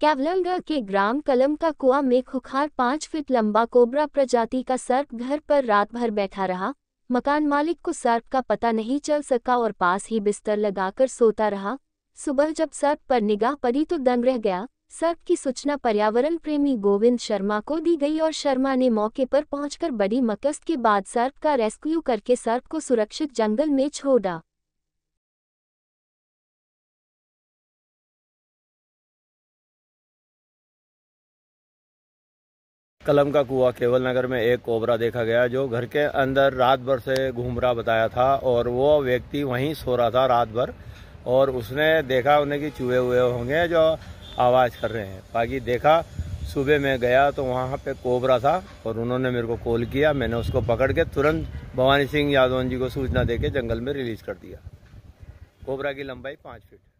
कैवलंगढ़ के ग्राम कलम का कुआ में खुखार पाँच फीट लंबा कोबरा प्रजाति का सर्प घर पर रात भर बैठा रहा मकान मालिक को सर्प का पता नहीं चल सका और पास ही बिस्तर लगाकर सोता रहा सुबह जब सर्प पर निगाह पड़ी तो दंग रह गया सर्प की सूचना पर्यावरण प्रेमी गोविंद शर्मा को दी गई और शर्मा ने मौके पर पहुंचकर बड़ी मकस्त के बाद सर्प का रेस्क्यू करके सर्प को सुरक्षित जंगल में छोड़ा कलम का कुआ केवल नगर में एक कोबरा देखा गया जो घर के अंदर रात भर से घूम रहा बताया था और वो व्यक्ति वहीं सो रहा था रात भर और उसने देखा उन्हें कि चूहे हुए होंगे जो आवाज़ कर रहे हैं बाकी देखा सुबह में गया तो वहाँ पे कोबरा था और उन्होंने मेरे को कॉल किया मैंने उसको पकड़ के तुरंत भवानी सिंह यादवन जी को सूचना दे जंगल में रिलीज कर दिया कोबरा की लंबाई पाँच फीट